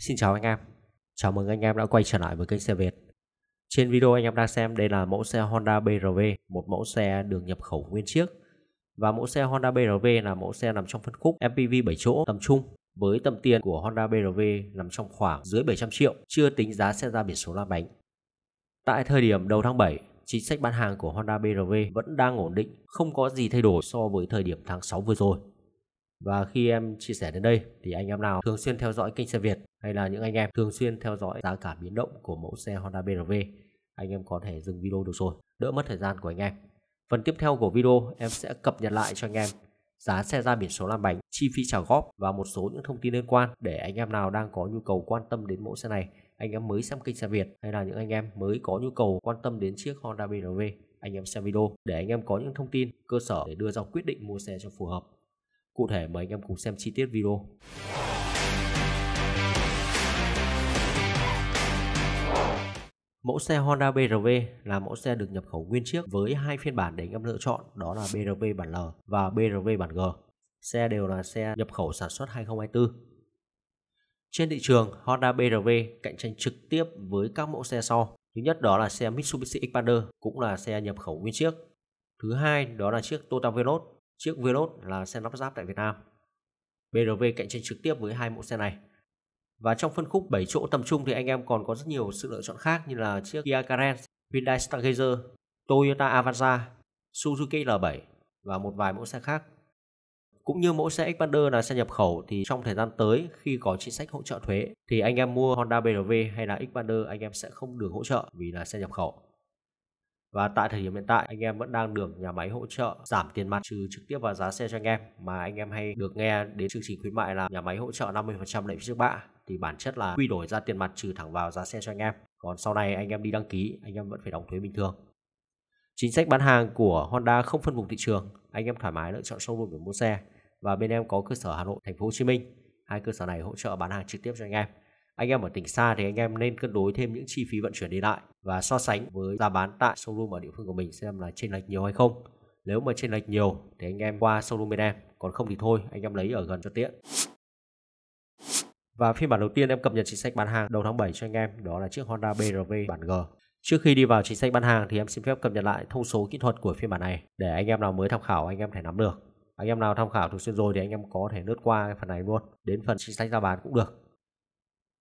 Xin chào anh em, chào mừng anh em đã quay trở lại với kênh xe Việt Trên video anh em đang xem đây là mẫu xe Honda BRV, một mẫu xe được nhập khẩu nguyên chiếc Và mẫu xe Honda BRV là mẫu xe nằm trong phân khúc MPV 7 chỗ tầm trung với tầm tiền của Honda BRV nằm trong khoảng dưới 700 triệu, chưa tính giá xe ra biển số la bánh. Tại thời điểm đầu tháng 7, chính sách bán hàng của Honda BRV vẫn đang ổn định, không có gì thay đổi so với thời điểm tháng 6 vừa rồi. Và khi em chia sẻ đến đây thì anh em nào thường xuyên theo dõi kênh xe Việt hay là những anh em thường xuyên theo dõi giá cả biến động của mẫu xe Honda BRV, anh em có thể dừng video được rồi, đỡ mất thời gian của anh em. Phần tiếp theo của video em sẽ cập nhật lại cho anh em giá xe ra biển số làm bánh, chi phí trả góp và một số những thông tin liên quan để anh em nào đang có nhu cầu quan tâm đến mẫu xe này, anh em mới xem kênh xe Việt hay là những anh em mới có nhu cầu quan tâm đến chiếc Honda BRV, anh em xem video để anh em có những thông tin cơ sở để đưa ra quyết định mua xe cho phù hợp cụ thể mời anh em cùng xem chi tiết video. Mẫu xe Honda BRV là mẫu xe được nhập khẩu nguyên chiếc với hai phiên bản để anh em lựa chọn, đó là BRV bản L và BRV bản G. Xe đều là xe nhập khẩu sản xuất 2024. Trên thị trường, Honda BRV cạnh tranh trực tiếp với các mẫu xe sau. Thứ nhất đó là xe Mitsubishi Xpander, cũng là xe nhập khẩu nguyên chiếc. Thứ hai đó là chiếc Toyota Veloz chiếc Veloz là xe lắp ráp tại Việt Nam. BRV cạnh tranh trực tiếp với hai mẫu xe này. Và trong phân khúc 7 chỗ tầm trung thì anh em còn có rất nhiều sự lựa chọn khác như là chiếc Kia Carens, Hyundai Stargazer, Toyota Avanza, Suzuki L7 và một vài mẫu xe khác. Cũng như mẫu xe Expander là xe nhập khẩu thì trong thời gian tới khi có chính sách hỗ trợ thuế thì anh em mua Honda BRV hay là Expander anh em sẽ không được hỗ trợ vì là xe nhập khẩu. Và tại thời điểm hiện tại, anh em vẫn đang được nhà máy hỗ trợ giảm tiền mặt trừ trực tiếp vào giá xe cho anh em mà anh em hay được nghe đến chương trình khuyến mại là nhà máy hỗ trợ 50% lệ phí trước bạ thì bản chất là quy đổi ra tiền mặt trừ thẳng vào giá xe cho anh em. Còn sau này anh em đi đăng ký, anh em vẫn phải đóng thuế bình thường. Chính sách bán hàng của Honda không phân vùng thị trường, anh em thoải mái lựa chọn showroom để mua xe và bên em có cơ sở Hà Nội, Thành phố Hồ Chí Minh. Hai cơ sở này hỗ trợ bán hàng trực tiếp cho anh em anh em ở tỉnh xa thì anh em nên cân đối thêm những chi phí vận chuyển đi lại và so sánh với giá bán tại showroom ở địa phương của mình xem là trên lệch nhiều hay không nếu mà trên lệch nhiều thì anh em qua showroom bên em còn không thì thôi anh em lấy ở gần cho tiện và phiên bản đầu tiên em cập nhật chính sách bán hàng đầu tháng 7 cho anh em đó là chiếc Honda BRV bản G Trước khi đi vào chính sách bán hàng thì em xin phép cập nhật lại thông số kỹ thuật của phiên bản này để anh em nào mới tham khảo anh em thể nắm được. Anh em nào tham khảo thường xuyên rồi thì anh em có thể lướt qua phần này luôn, đến phần chính sách giá bán cũng được.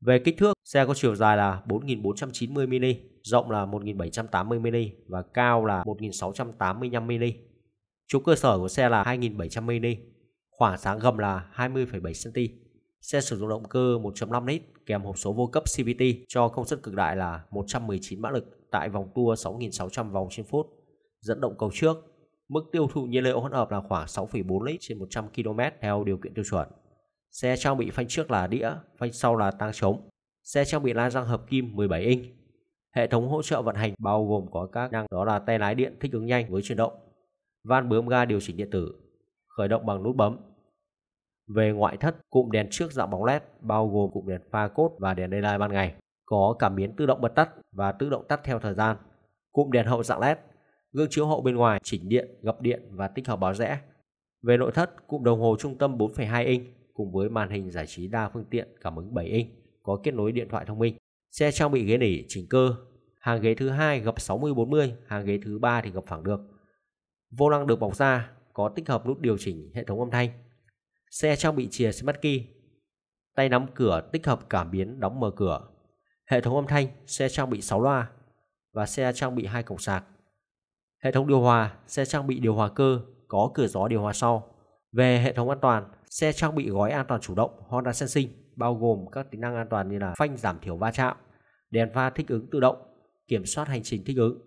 Về kích thước, xe có chiều dài là 4.490mm, rộng là 1.780mm và cao là 1.685mm. Chỗ cơ sở của xe là 2.700mm, khoảng sáng gầm là 20,7cm. Xe sử dụng động cơ 1.5 lít kèm hộp số vô cấp CVT cho công suất cực đại là 119 mã lực tại vòng tua 6.600 vòng trên phút, dẫn động cầu trước. Mức tiêu thụ nhiên liệu hỗn hợp là khoảng 6,4 lít trên 100 km theo điều kiện tiêu chuẩn. Xe trang bị phanh trước là đĩa, phanh sau là tang chống. Xe trang bị la răng hợp kim 17 inch. Hệ thống hỗ trợ vận hành bao gồm có các năng đó là tay lái điện thích ứng nhanh với chuyển động, van bướm ga điều chỉnh điện tử, khởi động bằng nút bấm. Về ngoại thất, cụm đèn trước dạng bóng LED bao gồm cụm đèn pha cốt và đèn daylight ban ngày, có cảm biến tự động bật tắt và tự động tắt theo thời gian. Cụm đèn hậu dạng LED, gương chiếu hậu bên ngoài chỉnh điện, gập điện và tích hợp báo rẽ. Về nội thất, cụm đồng hồ trung tâm 4,2 inch cùng với màn hình giải trí đa phương tiện cảm ứng 7 inch có kết nối điện thoại thông minh. Xe trang bị ghế nỉ chỉnh cơ, hàng ghế thứ hai gập 60-40, hàng ghế thứ ba thì gập phẳng được. Vô lăng được bọc da, có tích hợp nút điều chỉnh hệ thống âm thanh. Xe trang bị chìa smart key, tay nắm cửa tích hợp cảm biến đóng mở cửa. Hệ thống âm thanh, xe trang bị 6 loa và xe trang bị hai cổng sạc. Hệ thống điều hòa, xe trang bị điều hòa cơ, có cửa gió điều hòa sau. Về hệ thống an toàn, Xe trang bị gói an toàn chủ động Honda Sensing bao gồm các tính năng an toàn như là phanh giảm thiểu va chạm, đèn pha thích ứng tự động, kiểm soát hành trình thích ứng,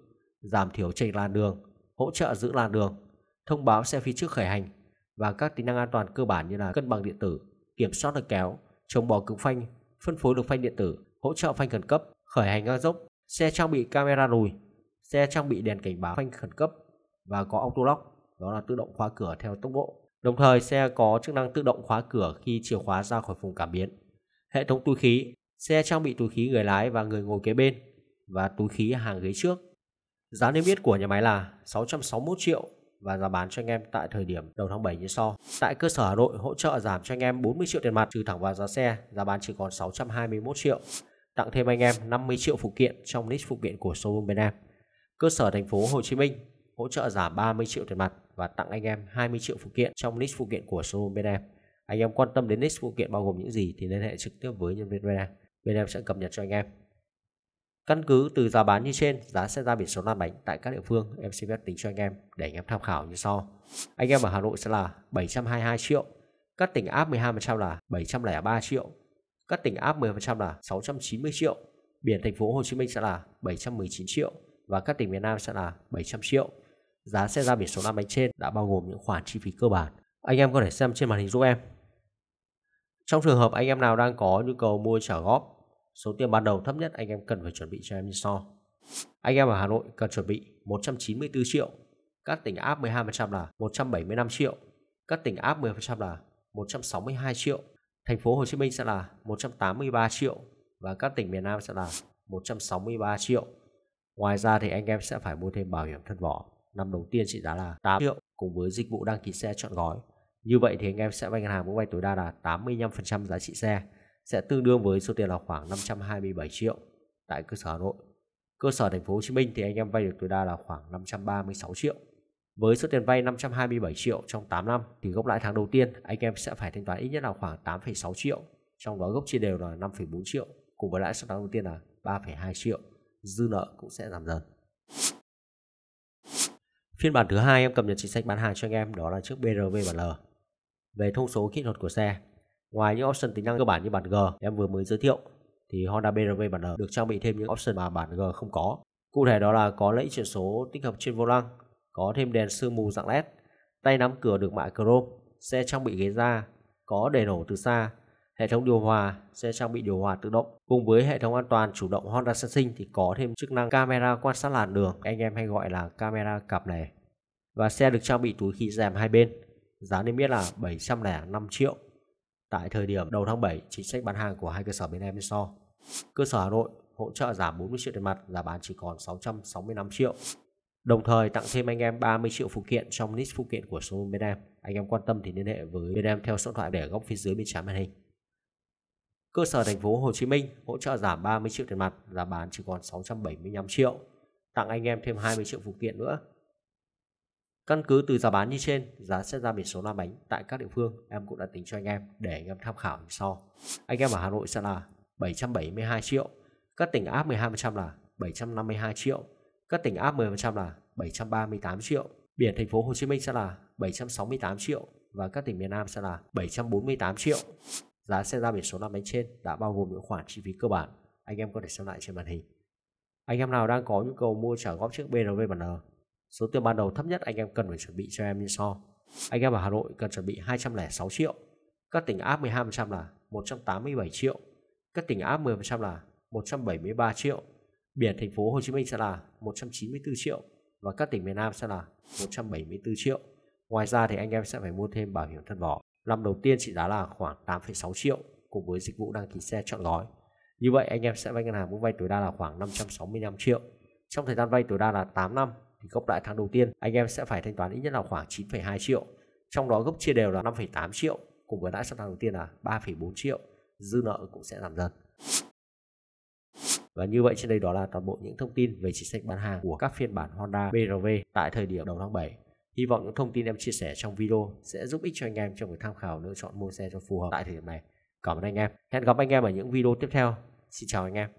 giảm thiểu chệch làn đường, hỗ trợ giữ làn đường, thông báo xe phía trước khởi hành và các tính năng an toàn cơ bản như là cân bằng điện tử, kiểm soát lực kéo, chống bó cứng phanh, phân phối lực phanh điện tử, hỗ trợ phanh khẩn cấp, khởi hành ngang dốc, xe trang bị camera lùi, xe trang bị đèn cảnh báo phanh khẩn cấp và có auto lock đó là tự động khóa cửa theo tốc độ Đồng thời xe có chức năng tự động khóa cửa khi chìa khóa ra khỏi vùng cảm biến. Hệ thống túi khí, xe trang bị túi khí người lái và người ngồi kế bên và túi khí hàng ghế trước. Giá niêm yết của nhà máy là 661 triệu và giá bán cho anh em tại thời điểm đầu tháng 7 như sau. Tại cơ sở Hà Nội hỗ trợ giảm cho anh em 40 triệu tiền mặt trừ thẳng vào giá xe, giá bán chỉ còn 621 triệu. Tặng thêm anh em 50 triệu phụ kiện trong list phụ kiện của showroom bên em. Cơ sở thành phố Hồ Chí Minh hỗ trợ giảm 30 triệu tiền mặt và tặng anh em 20 triệu phụ kiện trong list phụ kiện của showroom bên em. Anh em quan tâm đến list phụ kiện bao gồm những gì thì liên hệ trực tiếp với nhân viên bên em. Bên em sẽ cập nhật cho anh em. Căn cứ từ giá bán như trên, giá sẽ ra biển số lăn bánh tại các địa phương em xin phép tính cho anh em để anh em tham khảo như sau. Anh em ở Hà Nội sẽ là 722 triệu, các tỉnh áp 12% là 703 triệu, các tỉnh áp 10% là 690 triệu, biển thành phố Hồ Chí Minh sẽ là 719 triệu và các tỉnh miền Nam sẽ là 700 triệu. Giá sẽ ra biển số năm bánh trên đã bao gồm những khoản chi phí cơ bản. Anh em có thể xem trên màn hình giúp em. Trong trường hợp anh em nào đang có nhu cầu mua trả góp, số tiền ban đầu thấp nhất anh em cần phải chuẩn bị cho em như sau. Anh em ở Hà Nội cần chuẩn bị 194 triệu, các tỉnh áp 12% là 175 triệu, các tỉnh áp 10% là 162 triệu, thành phố Hồ Chí Minh sẽ là 183 triệu và các tỉnh miền Nam sẽ là 163 triệu. Ngoài ra thì anh em sẽ phải mua thêm bảo hiểm thân vỏ năm đầu tiên trị giá là 8 triệu cùng với dịch vụ đăng ký xe chọn gói. Như vậy thì anh em sẽ vay ngân hàng mỗi vay tối đa là 85% giá trị xe, sẽ tương đương với số tiền là khoảng 527 triệu tại cơ sở Hà Nội. Cơ sở thành phố Hồ Chí Minh thì anh em vay được tối đa là khoảng 536 triệu. Với số tiền vay 527 triệu trong 8 năm thì gốc lãi tháng đầu tiên anh em sẽ phải thanh toán ít nhất là khoảng 8,6 triệu, trong đó gốc chia đều là 5,4 triệu, cùng với lãi suất đầu tiên là 3,2 triệu, dư nợ cũng sẽ giảm dần. Phiên bản thứ hai em cập nhật chính sách bán hàng cho anh em đó là chiếc BRV bản L. Về thông số kỹ thuật của xe, ngoài những option tính năng cơ bản như bản G em vừa mới giới thiệu thì Honda BRV bản L được trang bị thêm những option mà bản G không có. Cụ thể đó là có lẫy chuyển số tích hợp trên vô lăng, có thêm đèn sương mù dạng LED, tay nắm cửa được mạ chrome, xe trang bị ghế da, có để nổ từ xa, Hệ thống điều hòa sẽ trang bị điều hòa tự động. Cùng với hệ thống an toàn chủ động Honda Sensing thì có thêm chức năng camera quan sát làn đường, anh em hay gọi là camera cặp này. Và xe được trang bị túi khí rèm hai bên, giá niêm yết là 705 triệu. Tại thời điểm đầu tháng 7, chính sách bán hàng của hai cơ sở bên em so Cơ sở Hà Nội hỗ trợ giảm 40 triệu tiền mặt, giá bán chỉ còn 665 triệu. Đồng thời tặng thêm anh em 30 triệu phụ kiện trong list phụ kiện của số bên em. Anh em quan tâm thì liên hệ với bên em theo số điện thoại để góc phía dưới bên trái màn hình. Cơ sở thành phố Hồ Chí Minh hỗ trợ giảm 30 triệu tiền mặt, giá bán chỉ còn 675 triệu, tặng anh em thêm 20 triệu phụ kiện nữa. Căn cứ từ giá bán như trên, giá sẽ ra biển số la bánh tại các địa phương em cũng đã tính cho anh em để anh em tham khảo như sau. Anh em ở Hà Nội sẽ là 772 triệu, các tỉnh áp 12% là 752 triệu, các tỉnh áp 10% là 738 triệu, biển thành phố Hồ Chí Minh sẽ là 768 triệu và các tỉnh miền Nam sẽ là 748 triệu. Giá xe ra biển số năm bánh trên đã bao gồm những khoản chi phí cơ bản anh em có thể xem lại trên màn hình. Anh em nào đang có nhu cầu mua trả góp chiếc BMW bản N, số tiền ban đầu thấp nhất anh em cần phải chuẩn bị cho em như sau. Anh em ở Hà Nội cần chuẩn bị 206 triệu, các tỉnh áp 12% là 187 triệu, các tỉnh áp 10% là 173 triệu, biển thành phố Hồ Chí Minh sẽ là 194 triệu và các tỉnh miền Nam sẽ là 174 triệu. Ngoài ra thì anh em sẽ phải mua thêm bảo hiểm thân vỏ. Năm đầu tiên trị giá là khoảng 8,6 triệu cùng với dịch vụ đăng ký xe chọn gói. Như vậy anh em sẽ vay ngân hàng mức vay tối đa là khoảng 565 triệu. Trong thời gian vay tối đa là 8 năm thì gốc lãi tháng đầu tiên anh em sẽ phải thanh toán ít nhất là khoảng 9,2 triệu. Trong đó gốc chia đều là 5,8 triệu cùng với lãi suất tháng đầu tiên là 3,4 triệu. Dư nợ cũng sẽ giảm dần. Và như vậy trên đây đó là toàn bộ những thông tin về chính sách bán hàng của các phiên bản Honda BRV tại thời điểm đầu tháng 7. Hy vọng những thông tin em chia sẻ trong video sẽ giúp ích cho anh em trong việc tham khảo lựa chọn mua xe cho phù hợp tại thời điểm này. Cảm ơn anh em. Hẹn gặp anh em ở những video tiếp theo. Xin chào anh em.